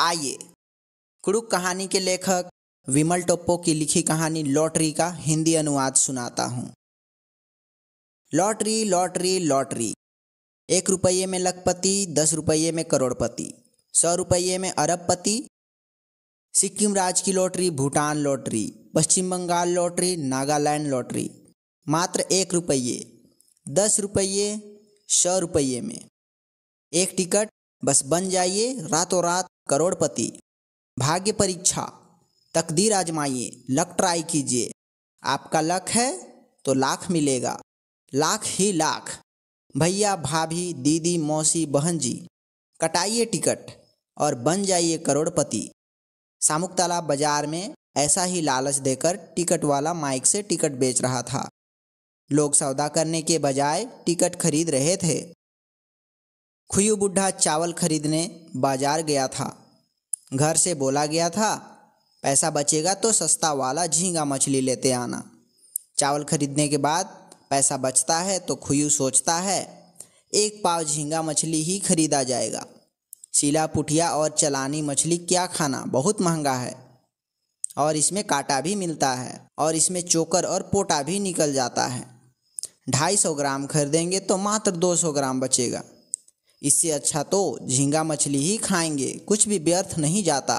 आइए कुड़ुक कहानी के लेखक विमल टोप्पो की लिखी कहानी लॉटरी का हिंदी अनुवाद सुनाता हूँ लॉटरी लॉटरी लॉटरी एक रुपये में लखपति दस रुपये में करोड़पति सौ रुपये में अरबपति सिक्किम राज्य की lottery Bhutan lottery Paschim Bangal lottery Nagaland lottery मात्र एक रुपये दस रुपये सौ रुपये में एक टिकट बस बन जाइए रातों रात करोड़पति भाग्य परीक्षा तकदीर आजमाइए लक ट्राई कीजिए आपका लक है तो लाख मिलेगा लाख ही लाख भैया भाभी दीदी मौसी बहन जी कटाइए टिकट और बन जाइए करोड़पति सामुक तालाब बाजार में ऐसा ही लालच देकर टिकट वाला माइक से टिकट बेच रहा था लोग सौदा करने के बजाय टिकट खरीद रहे थे खुयू बुढ़ा चावल खरीदने बाजार गया था घर से बोला गया था पैसा बचेगा तो सस्ता वाला झींगा मछली लेते आना चावल खरीदने के बाद पैसा बचता है तो खुयू सोचता है एक पाव झींगा मछली ही खरीदा जाएगा सीला पुठिया और चलानी मछली क्या खाना बहुत महंगा है और इसमें काटा भी मिलता है और इसमें चोकर और पोटा भी निकल जाता है ढाई सौ ग्राम खरीदेंगे तो मात्र दो सौ ग्राम बचेगा इससे अच्छा तो झींगा मछली ही खाएंगे कुछ भी व्यर्थ नहीं जाता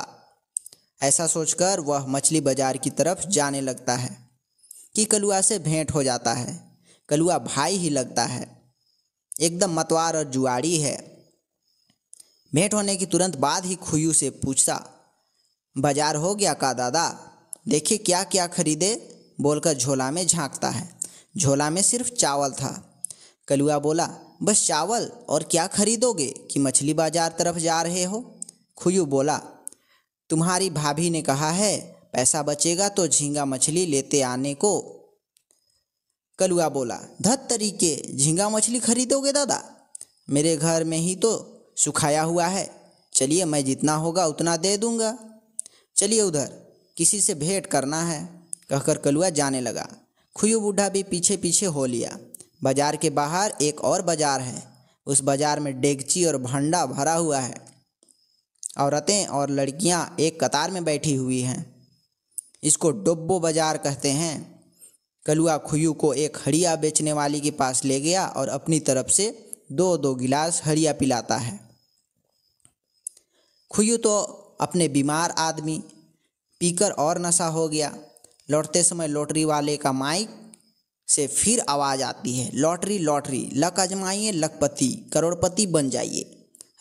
ऐसा सोचकर वह मछली बाजार की तरफ जाने लगता है कि कलुआ से भेंट हो जाता है कलुआ भाई ही लगता है एकदम मतवार और जुआड़ी है भेंट होने की तुरंत बाद ही खुयू से पूछता बाजार हो गया का दादा देखिए क्या क्या खरीदे बोलकर झोला में झांकता है झोला में सिर्फ चावल था कलुआ बोला बस चावल और क्या खरीदोगे कि मछली बाजार तरफ जा रहे हो खुयू बोला तुम्हारी भाभी ने कहा है पैसा बचेगा तो झींगा मछली लेते आने को कलुआ बोला धत तरीके झींगा मछली खरीदोगे दादा मेरे घर में ही तो सुखाया हुआ है चलिए मैं जितना होगा उतना दे दूंगा चलिए उधर किसी से भेंट करना है कहकर कलुआ जाने लगा खुयू बूढ़ा भी पीछे पीछे हो लिया बाजार के बाहर एक और बाजार है उस बाजार में डेगची और भंडा भरा हुआ है औरतें और लड़कियां एक कतार में बैठी हुई हैं इसको डुब्बो बाजार कहते हैं कलुआ खुयू को एक हड़िया बेचने वाली के पास ले गया और अपनी तरफ से दो दो गिलास हड़िया पिलाता है खुयू तो अपने बीमार आदमी पीकर और नशा हो गया लौटते समय लॉटरी वाले का माइक से फिर आवाज़ आती है लॉटरी लॉटरी लक आजमाइए लखपति करोड़पति बन जाइए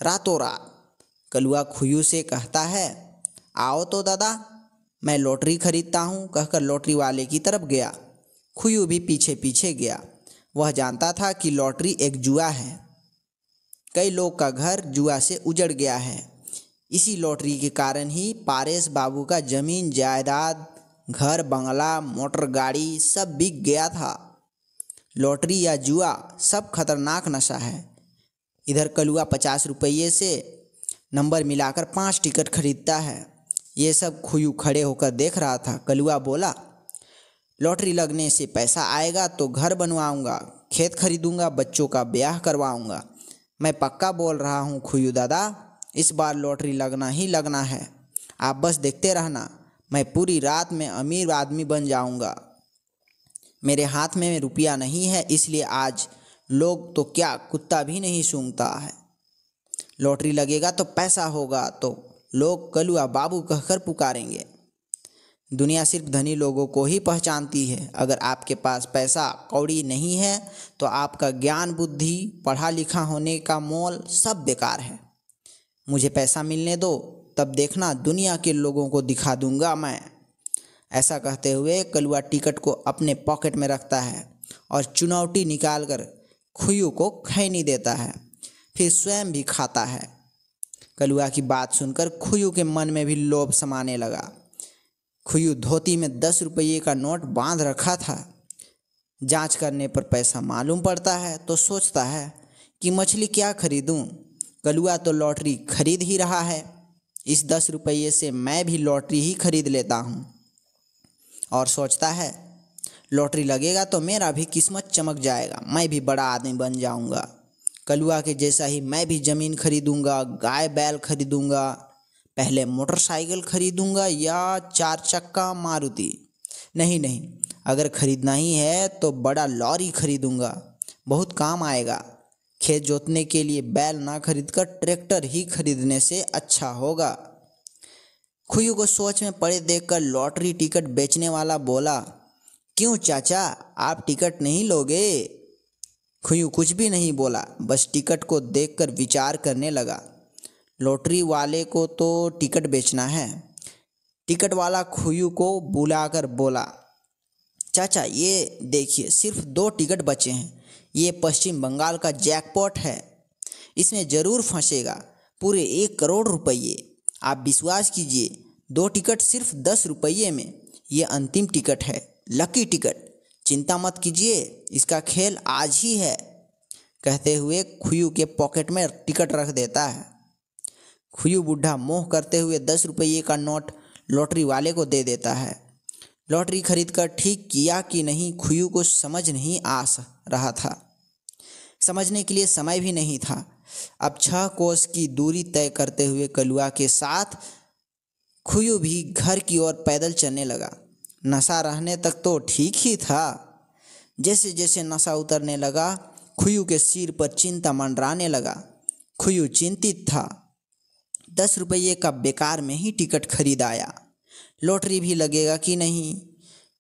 रातों रात कलुआ खुयू से कहता है आओ तो दादा मैं लॉटरी खरीदता हूँ कहकर लॉटरी वाले की तरफ गया खुयू भी पीछे पीछे गया वह जानता था कि लॉटरी एक जुआ है कई लोग का घर जुआ से उजड़ गया है इसी लॉटरी के कारण ही पारेश बाबू का जमीन जायदाद घर बंगला मोटर गाड़ी सब बिक गया था लॉटरी या जुआ सब खतरनाक नशा है इधर कलुआ पचास रुपये से नंबर मिलाकर पाँच टिकट खरीदता है ये सब खुयू खड़े होकर देख रहा था कलुआ बोला लॉटरी लगने से पैसा आएगा तो घर बनवाऊंगा खेत खरीदूंगा बच्चों का ब्याह करवाऊंगा मैं पक्का बोल रहा हूँ खुयू दादा इस बार लॉटरी लगना ही लगना है आप बस देखते रहना मैं पूरी रात में अमीर आदमी बन जाऊंगा मेरे हाथ में रुपया नहीं है इसलिए आज लोग तो क्या कुत्ता भी नहीं सूंघता है लॉटरी लगेगा तो पैसा होगा तो लोग कलुआ बाबू कहकर पुकारेंगे दुनिया सिर्फ धनी लोगों को ही पहचानती है अगर आपके पास पैसा कौड़ी नहीं है तो आपका ज्ञान बुद्धि पढ़ा लिखा होने का मोल सब बेकार है मुझे पैसा मिलने दो तब देखना दुनिया के लोगों को दिखा दूंगा मैं ऐसा कहते हुए कलुआ टिकट को अपने पॉकेट में रखता है और चुनौती निकालकर खुयू को खैनी देता है फिर स्वयं भी खाता है कलुआ की बात सुनकर खुयू के मन में भी लोभ समाने लगा खुयू धोती में दस रुपये का नोट बांध रखा था जांच करने पर पैसा मालूम पड़ता है तो सोचता है कि मछली क्या खरीदूं कलुआ तो लॉटरी खरीद ही रहा है इस दस रुपये से मैं भी लॉटरी ही खरीद लेता हूँ और सोचता है लॉटरी लगेगा तो मेरा भी किस्मत चमक जाएगा मैं भी बड़ा आदमी बन जाऊँगा कलुआ के जैसा ही मैं भी ज़मीन खरीदूँगा गाय बैल खरीदूँगा पहले मोटरसाइकिल खरीदूँगा या चार चक्का मारुति नहीं नहीं अगर खरीदना ही है तो बड़ा लॉरी खरीदूँगा बहुत काम आएगा खेत जोतने के लिए बैल ना खरीदकर ट्रैक्टर ही खरीदने से अच्छा होगा खुई को सोच में पड़े देखकर लॉटरी टिकट बेचने वाला बोला क्यों चाचा आप टिकट नहीं लोगे खुयू कुछ भी नहीं बोला बस टिकट को देखकर विचार करने लगा लॉटरी वाले को तो टिकट बेचना है टिकट वाला खुयू को बुलाकर बोला चाचा ये देखिए सिर्फ दो टिकट बचे हैं ये पश्चिम बंगाल का जैकपॉट है इसमें ज़रूर फंसेगा पूरे एक करोड़ रुपये आप विश्वास कीजिए दो टिकट सिर्फ दस रुपये में ये अंतिम टिकट है लकी टिकट चिंता मत कीजिए इसका खेल आज ही है कहते हुए खुयू के पॉकेट में टिकट रख देता है खुयू बुढ़ा मोह करते हुए दस रुपये का नोट लॉटरी वाले को दे देता है लॉटरी खरीद कर ठीक किया कि नहीं खुयू को समझ नहीं आ रहा था समझने के लिए समय भी नहीं था अब छह कोस की दूरी तय करते हुए कलुआ के साथ खुयू भी घर की ओर पैदल चलने लगा नशा रहने तक तो ठीक ही था जैसे जैसे नशा उतरने लगा खुयू के सिर पर चिंता मंडराने लगा खुयू चिंतित था दस रुपये का बेकार में ही टिकट खरीदाया लॉटरी भी लगेगा कि नहीं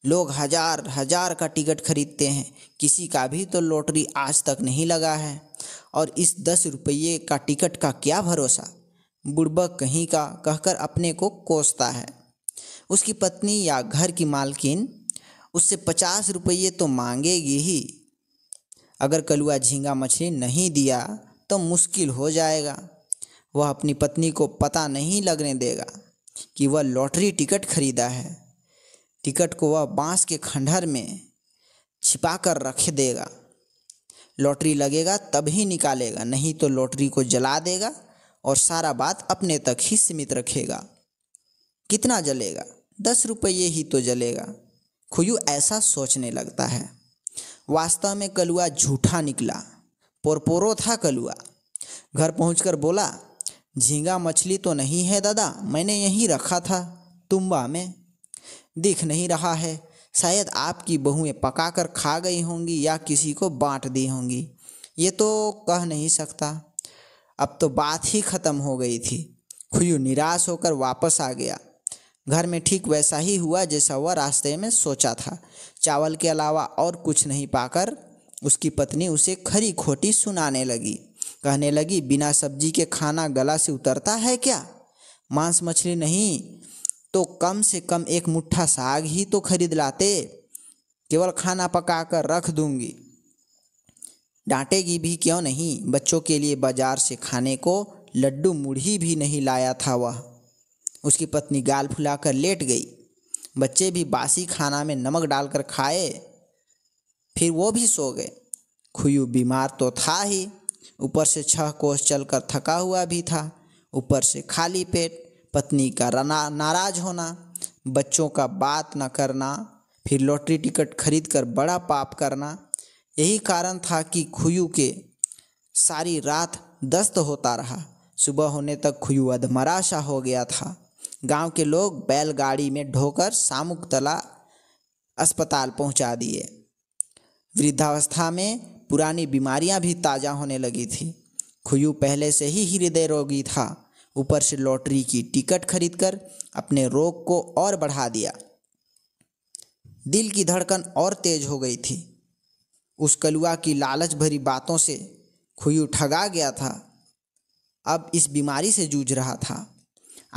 लोग हजार हजार का टिकट खरीदते हैं किसी का भी तो लॉटरी आज तक नहीं लगा है और इस दस रुपये का टिकट का क्या भरोसा बुड़बक कहीं का कहकर अपने को कोसता है उसकी पत्नी या घर की मालकिन उससे पचास रुपये तो मांगेगी ही अगर कलुआ झींगा मछली नहीं दिया तो मुश्किल हो जाएगा वह अपनी पत्नी को पता नहीं लगने देगा कि वह लॉटरी टिकट खरीदा है टिकट को वह बांस के खंडहर में छिपा कर रख देगा लॉटरी लगेगा तभी निकालेगा नहीं तो लॉटरी को जला देगा और सारा बात अपने तक ही सीमित रखेगा कितना जलेगा दस रुपये ही तो जलेगा खुयू ऐसा सोचने लगता है वास्तव में कलुआ झूठा निकला पोरपोरो था कलुआ घर पहुंचकर बोला झींगा मछली तो नहीं है दादा मैंने यहीं रखा था तुम्बा में दिख नहीं रहा है शायद आपकी बहुएं पकाकर खा गई होंगी या किसी को बांट दी होंगी ये तो कह नहीं सकता अब तो बात ही ख़त्म हो गई थी खुयू निराश होकर वापस आ गया घर में ठीक वैसा ही हुआ जैसा वह रास्ते में सोचा था चावल के अलावा और कुछ नहीं पाकर उसकी पत्नी उसे खरी खोटी सुनाने लगी कहने लगी बिना सब्जी के खाना गला से उतरता है क्या मांस मछली नहीं तो कम से कम एक मुट्ठा साग ही तो खरीद लाते केवल खाना पका कर रख दूंगी डांटेगी भी क्यों नहीं बच्चों के लिए बाजार से खाने को लड्डू मुढ़ी भी नहीं लाया था वह उसकी पत्नी गाल फुलाकर लेट गई बच्चे भी बासी खाना में नमक डालकर खाए फिर वो भी सो गए खुयू बीमार तो था ही ऊपर से छह कोस चलकर थका हुआ भी था ऊपर से खाली पेट पत्नी का रना नाराज होना बच्चों का बात न करना फिर लॉटरी टिकट खरीद कर बड़ा पाप करना यही कारण था कि खुयू के सारी रात दस्त होता रहा सुबह होने तक खुयू अधमराशा हो गया था गांव के लोग बैलगाड़ी में ढोकर तला अस्पताल पहुंचा दिए वृद्धावस्था में पुरानी बीमारियां भी ताज़ा होने लगी थी खुयू पहले से ही हृदय रोगी था ऊपर से लॉटरी की टिकट खरीदकर अपने रोग को और बढ़ा दिया दिल की धड़कन और तेज हो गई थी उस कलुआ की लालच भरी बातों से खुयू ठगा गया था अब इस बीमारी से जूझ रहा था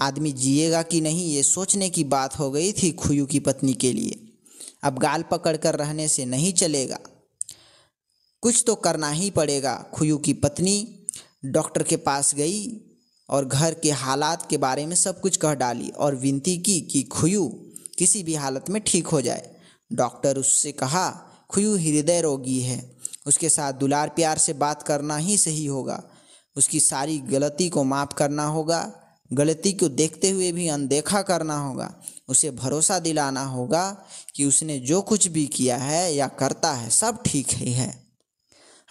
आदमी जिएगा कि नहीं ये सोचने की बात हो गई थी खुयू की पत्नी के लिए अब गाल पकड़ कर रहने से नहीं चलेगा कुछ तो करना ही पड़ेगा खुयू की पत्नी डॉक्टर के पास गई और घर के हालात के बारे में सब कुछ कह डाली और विनती की कि खुयू किसी भी हालत में ठीक हो जाए डॉक्टर उससे कहा खुयू हृदय रोगी है उसके साथ दुलार प्यार से बात करना ही सही होगा उसकी सारी गलती को माफ़ करना होगा गलती को देखते हुए भी अनदेखा करना होगा उसे भरोसा दिलाना होगा कि उसने जो कुछ भी किया है या करता है सब ठीक ही है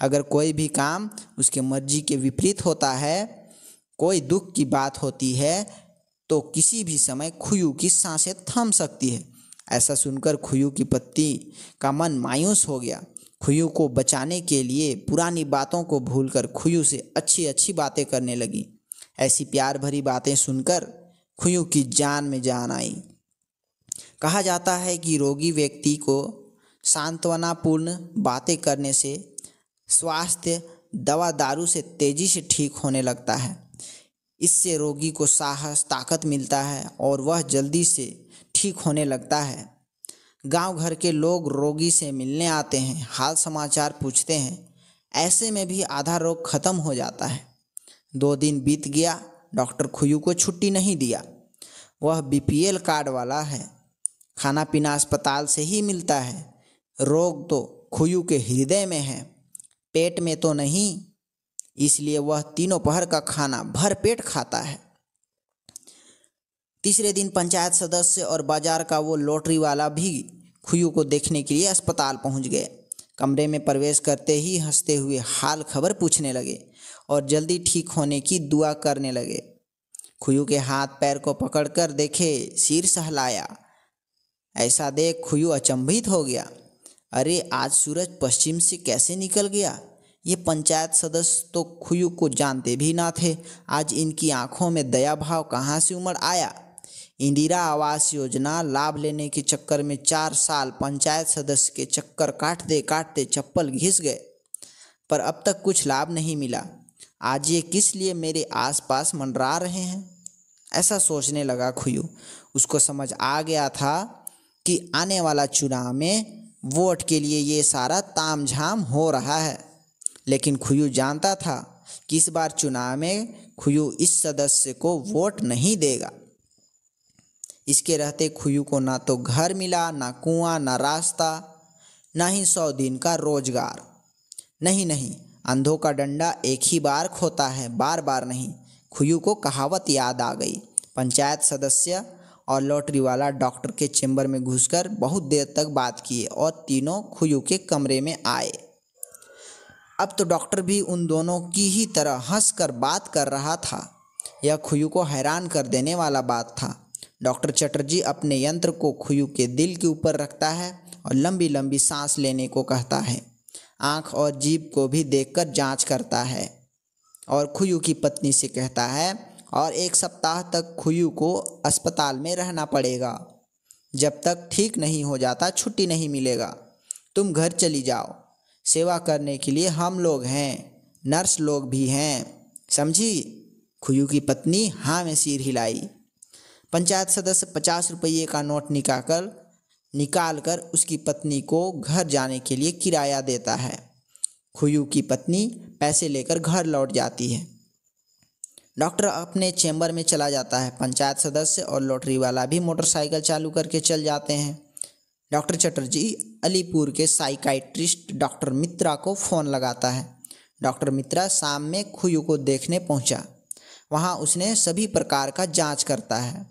अगर कोई भी काम उसके मर्जी के विपरीत होता है कोई दुख की बात होती है तो किसी भी समय खुयू की सांसें थम सकती है ऐसा सुनकर खुयू की पत्ती का मन मायूस हो गया खुयू को बचाने के लिए पुरानी बातों को भूलकर खुयू से अच्छी अच्छी बातें करने लगी ऐसी प्यार भरी बातें सुनकर खुयू की जान में जान आई कहा जाता है कि रोगी व्यक्ति को सांत्वनापूर्ण बातें करने से स्वास्थ्य दवा दारू से तेजी से ठीक होने लगता है इससे रोगी को साहस ताकत मिलता है और वह जल्दी से ठीक होने लगता है गांव घर के लोग रोगी से मिलने आते हैं हाल समाचार पूछते हैं ऐसे में भी आधा रोग खत्म हो जाता है दो दिन बीत गया डॉक्टर खुयू को छुट्टी नहीं दिया वह बीपीएल कार्ड वाला है खाना पीना अस्पताल से ही मिलता है रोग तो खुयू के हृदय में है पेट में तो नहीं इसलिए वह तीनों पहर का खाना भर पेट खाता है तीसरे दिन पंचायत सदस्य और बाजार का वो लॉटरी वाला भी खुयू को देखने के लिए अस्पताल पहुंच गए कमरे में प्रवेश करते ही हंसते हुए हाल खबर पूछने लगे और जल्दी ठीक होने की दुआ करने लगे खुयू के हाथ पैर को पकड़कर देखे सिर सहलाया ऐसा देख खुयू अचंभित हो गया अरे आज सूरज पश्चिम से कैसे निकल गया ये पंचायत सदस्य तो खुयू को जानते भी ना थे आज इनकी आंखों में दया भाव कहाँ से उमड़ आया इंदिरा आवास योजना लाभ लेने के चक्कर में चार साल पंचायत सदस्य के चक्कर काटते काटते चप्पल घिस गए पर अब तक कुछ लाभ नहीं मिला आज ये किस लिए मेरे आसपास मंडरा रहे हैं ऐसा सोचने लगा खुयू उसको समझ आ गया था कि आने वाला चुनाव में वोट के लिए ये सारा तामझाम हो रहा है लेकिन खुयू जानता था कि इस बार चुनाव में खुयू इस सदस्य को वोट नहीं देगा इसके रहते खुयू को ना तो घर मिला ना कुआं ना रास्ता ना ही सौ दिन का रोजगार नहीं नहीं अंधों का डंडा एक ही बार खोता है बार बार नहीं खुयू को कहावत याद आ गई पंचायत सदस्य और लॉटरी वाला डॉक्टर के चैम्बर में घुसकर बहुत देर तक बात किए और तीनों खुयू के कमरे में आए अब तो डॉक्टर भी उन दोनों की ही तरह हंस कर बात कर रहा था यह खुयू को हैरान कर देने वाला बात था डॉक्टर चटर्जी अपने यंत्र को खुयू के दिल के ऊपर रखता है और लंबी लंबी सांस लेने को कहता है आँख और जीप को भी देखकर जांच करता है और खुयू की पत्नी से कहता है और एक सप्ताह तक खुयू को अस्पताल में रहना पड़ेगा जब तक ठीक नहीं हो जाता छुट्टी नहीं मिलेगा तुम घर चली जाओ सेवा करने के लिए हम लोग हैं नर्स लोग भी हैं समझी खुयू की पत्नी हाँ में सिर हिलाई पंचायत सदस्य पचास रुपये का नोट कर निकाल कर उसकी पत्नी को घर जाने के लिए किराया देता है खुयू की पत्नी पैसे लेकर घर लौट जाती है डॉक्टर अपने चैम्बर में चला जाता है पंचायत सदस्य और लॉटरी वाला भी मोटरसाइकिल चालू करके चल जाते हैं डॉक्टर चटर्जी अलीपुर के साइकाइट्रिस्ट डॉक्टर मित्रा को फ़ोन लगाता है डॉक्टर मित्रा शाम में खुयू को देखने पहुंचा। वहां उसने सभी प्रकार का जांच करता है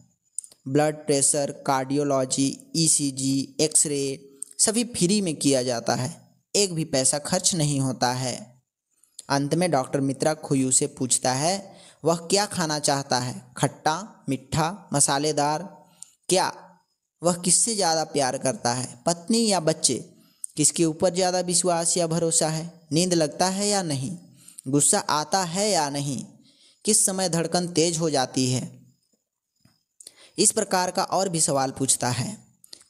blood pressure cardiology ECG, x ray सभी फ्री में किया जाता है एक भी पैसा खर्च नहीं होता है अंत में डॉक्टर मित्रा खुयू से पूछता है वह क्या खाना चाहता है खट्टा मीठा मसालेदार क्या वह किससे ज़्यादा प्यार करता है पत्नी या बच्चे किसके ऊपर ज़्यादा विश्वास या भरोसा है नींद लगता है या नहीं गुस्सा आता है या नहीं किस समय धड़कन तेज हो जाती है इस प्रकार का और भी सवाल पूछता है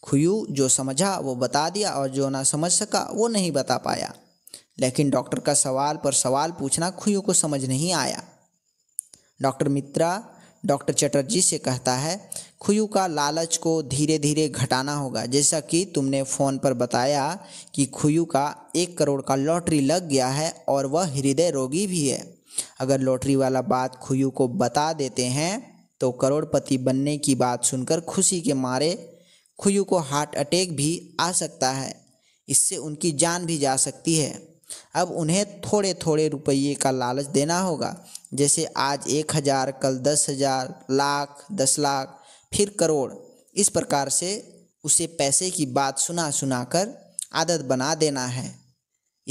खुयू जो समझा वो बता दिया और जो ना समझ सका वो नहीं बता पाया लेकिन डॉक्टर का सवाल पर सवाल पूछना खुयू को समझ नहीं आया डॉक्टर मित्रा डॉक्टर चटर्जी से कहता है खुयू का लालच को धीरे धीरे घटाना होगा जैसा कि तुमने फ़ोन पर बताया कि खुयू का एक करोड़ का लॉटरी लग गया है और वह हृदय रोगी भी है अगर लॉटरी वाला बात खुयू को बता देते हैं तो करोड़पति बनने की बात सुनकर खुशी के मारे खुयू को हार्ट अटैक भी आ सकता है इससे उनकी जान भी जा सकती है अब उन्हें थोड़े थोड़े रुपये का लालच देना होगा जैसे आज एक हज़ार कल दस हज़ार लाख दस लाख फिर करोड़ इस प्रकार से उसे पैसे की बात सुना सुना कर आदत बना देना है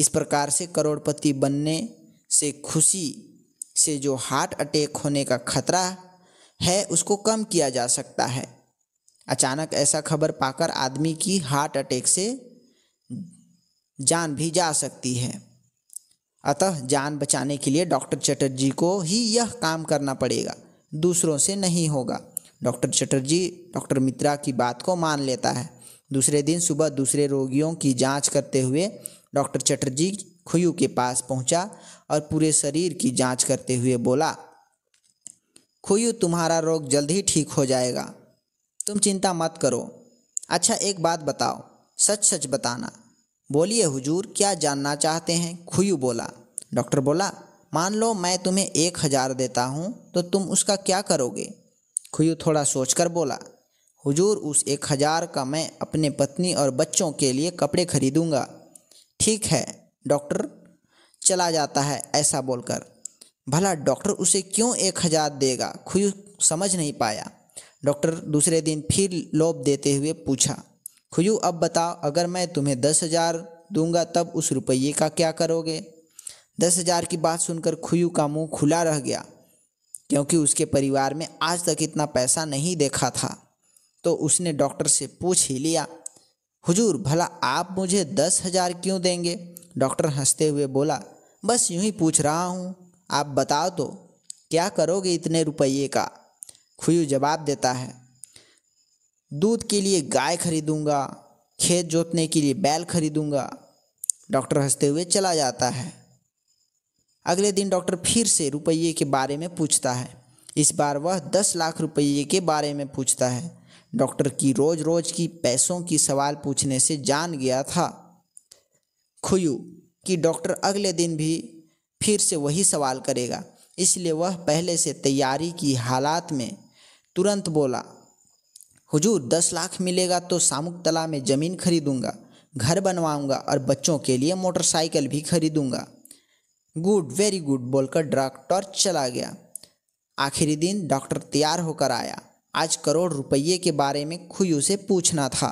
इस प्रकार से करोड़पति बनने से खुशी से जो हार्ट अटैक होने का खतरा है उसको कम किया जा सकता है अचानक ऐसा खबर पाकर आदमी की हार्ट अटैक से जान भी जा सकती है अतः जान बचाने के लिए डॉक्टर चटर्जी को ही यह काम करना पड़ेगा दूसरों से नहीं होगा डॉक्टर चटर्जी डॉक्टर मित्रा की बात को मान लेता है दूसरे दिन सुबह दूसरे रोगियों की जांच करते हुए डॉक्टर चटर्जी खुयू के पास पहुंचा और पूरे शरीर की जांच करते हुए बोला खुयू तुम्हारा रोग जल्द ही ठीक हो जाएगा तुम चिंता मत करो अच्छा एक बात बताओ सच सच बताना बोलिए हुजूर क्या जानना चाहते हैं खुयू बोला डॉक्टर बोला मान लो मैं तुम्हें एक हज़ार देता हूँ तो तुम उसका क्या करोगे खुयू थोड़ा सोचकर बोला हुजूर उस एक हज़ार का मैं अपने पत्नी और बच्चों के लिए कपड़े खरीदूंगा ठीक है डॉक्टर चला जाता है ऐसा बोलकर भला डॉक्टर उसे क्यों एक हज़ार देगा खुयू समझ नहीं पाया डॉक्टर दूसरे दिन फिर लोभ देते हुए पूछा खुजू अब बताओ अगर मैं तुम्हें दस हजार दूंगा तब उस रुपये का क्या करोगे दस हजार की बात सुनकर खुजू का मुंह खुला रह गया क्योंकि उसके परिवार में आज तक इतना पैसा नहीं देखा था तो उसने डॉक्टर से पूछ ही लिया हुजूर भला आप मुझे दस हजार क्यों देंगे डॉक्टर हंसते हुए बोला बस यूं ही पूछ रहा हूँ आप बताओ तो क्या करोगे इतने रुपये का खुयू जवाब देता है दूध के लिए गाय खरीदूंगा खेत जोतने के लिए बैल खरीदूंगा डॉक्टर हंसते हुए चला जाता है अगले दिन डॉक्टर फिर से रुपये के बारे में पूछता है इस बार वह दस लाख रुपये के बारे में पूछता है डॉक्टर की रोज रोज की पैसों की सवाल पूछने से जान गया था खुयू कि डॉक्टर अगले दिन भी फिर से वही सवाल करेगा इसलिए वह पहले से तैयारी की हालात में तुरंत बोला हुजूर दस लाख मिलेगा तो सामुक तला में ज़मीन खरीदूंगा घर बनवाऊंगा और बच्चों के लिए मोटरसाइकिल भी खरीदूंगा गुड वेरी गुड बोलकर डॉक्टर चला गया आखिरी दिन डॉक्टर तैयार होकर आया आज करोड़ रुपये के बारे में खुयू से पूछना था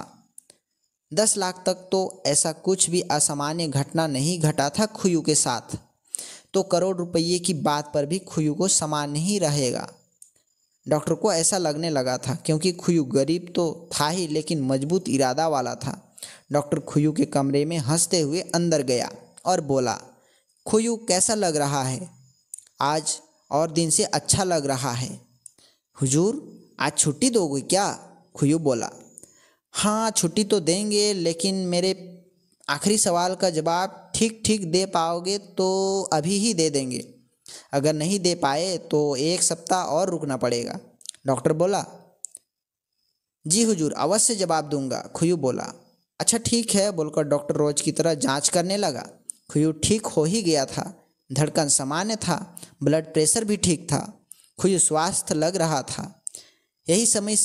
दस लाख तक तो ऐसा कुछ भी असामान्य घटना नहीं घटा था खुयू के साथ तो करोड़ रुपये की बात पर भी खुयू को समान नहीं रहेगा डॉक्टर को ऐसा लगने लगा था क्योंकि खुयू गरीब तो था ही लेकिन मजबूत इरादा वाला था डॉक्टर खुयू के कमरे में हंसते हुए अंदर गया और बोला खुयू कैसा लग रहा है आज और दिन से अच्छा लग रहा है हुजूर आज छुट्टी दोगे क्या खुयू बोला हाँ छुट्टी तो देंगे लेकिन मेरे आखिरी सवाल का जवाब ठीक ठीक दे पाओगे तो अभी ही दे देंगे अगर नहीं दे पाए तो एक सप्ताह और रुकना पड़ेगा डॉक्टर बोला जी हुजूर अवश्य जवाब दूंगा खुयू बोला अच्छा ठीक है बोलकर डॉक्टर रोज की तरह जांच करने लगा खुयू ठीक हो ही गया था धड़कन सामान्य था ब्लड प्रेशर भी ठीक था खुयू स्वास्थ्य लग रहा था यही समय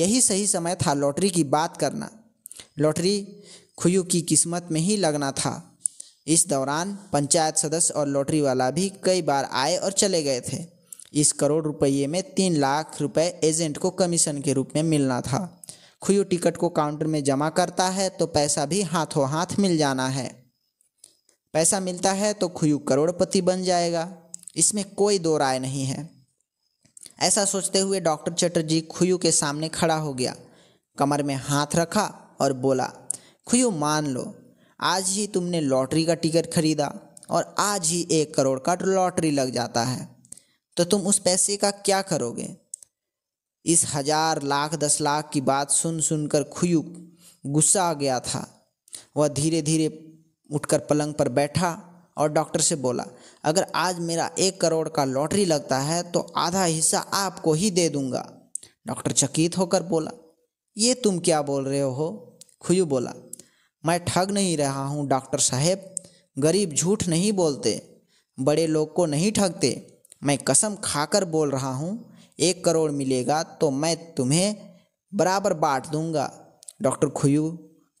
यही सही समय था लॉटरी की बात करना लॉटरी खुयू की किस्मत में ही लगना था इस दौरान पंचायत सदस्य और लॉटरी वाला भी कई बार आए और चले गए थे इस करोड़ रुपये में तीन लाख रुपये एजेंट को कमीशन के रूप में मिलना था खुयो टिकट को काउंटर में जमा करता है तो पैसा भी हाथों हाथ मिल जाना है पैसा मिलता है तो खुयू करोड़पति बन जाएगा इसमें कोई दो राय नहीं है ऐसा सोचते हुए डॉक्टर चटर्जी खुयू के सामने खड़ा हो गया कमर में हाथ रखा और बोला खुयू मान लो आज ही तुमने लॉटरी का टिकट खरीदा और आज ही एक करोड़ का लॉटरी लग जाता है तो तुम उस पैसे का क्या करोगे इस हजार लाख दस लाख की बात सुन सुनकर खुयु गुस्सा आ गया था वह धीरे धीरे उठकर पलंग पर बैठा और डॉक्टर से बोला अगर आज मेरा एक करोड़ का लॉटरी लगता है तो आधा हिस्सा आपको ही दे दूंगा डॉक्टर चकित होकर बोला ये तुम क्या बोल रहे हो खुयू बोला मैं ठग नहीं रहा हूँ डॉक्टर साहब गरीब झूठ नहीं बोलते बड़े लोग को नहीं ठगते मैं कसम खाकर बोल रहा हूँ एक करोड़ मिलेगा तो मैं तुम्हें बराबर बांट दूंगा डॉक्टर खुयू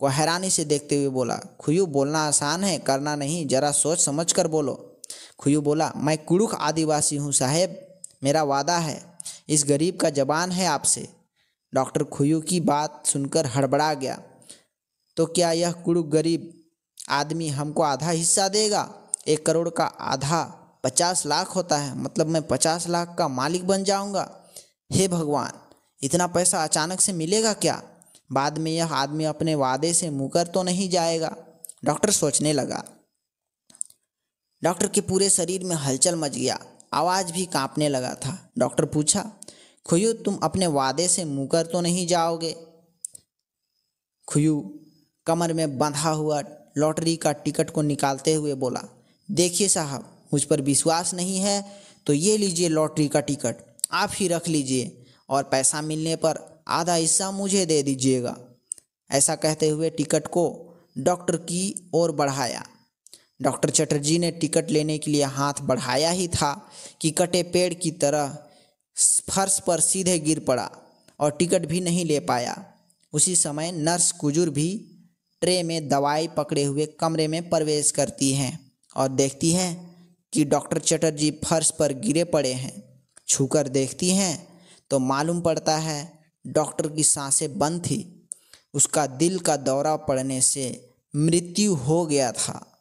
को हैरानी से देखते हुए बोला खुयू बोलना आसान है करना नहीं जरा सोच समझ कर बोलो खुयू बोला मैं कुड़ुख आदिवासी हूँ साहेब मेरा वादा है इस गरीब का जबान है आपसे डॉक्टर खुयू की बात सुनकर हड़बड़ा गया तो क्या यह कुड़ू गरीब आदमी हमको आधा हिस्सा देगा एक करोड़ का आधा पचास लाख होता है मतलब मैं पचास लाख का मालिक बन जाऊंगा हे भगवान इतना पैसा अचानक से मिलेगा क्या बाद में यह आदमी अपने वादे से मुकर तो नहीं जाएगा डॉक्टर सोचने लगा डॉक्टर के पूरे शरीर में हलचल मच गया आवाज़ भी कांपने लगा था डॉक्टर पूछा खुयू तुम अपने वादे से मुकर तो नहीं जाओगे खुयू कमर में बंधा हुआ लॉटरी का टिकट को निकालते हुए बोला देखिए साहब मुझ पर विश्वास नहीं है तो ये लीजिए लॉटरी का टिकट आप ही रख लीजिए और पैसा मिलने पर आधा हिस्सा मुझे दे दीजिएगा ऐसा कहते हुए टिकट को डॉक्टर की ओर बढ़ाया डॉक्टर चटर्जी ने टिकट लेने के लिए हाथ बढ़ाया ही था कि कटे पेड़ की तरह फर्श पर सीधे गिर पड़ा और टिकट भी नहीं ले पाया उसी समय नर्स कुजूर भी ट्रे में दवाई पकड़े हुए कमरे में प्रवेश करती है और देखती है कि डॉक्टर चटर्जी फर्श पर गिरे पड़े हैं छूकर देखती हैं तो मालूम पड़ता है डॉक्टर की सांसें बंद थी उसका दिल का दौरा पड़ने से मृत्यु हो गया था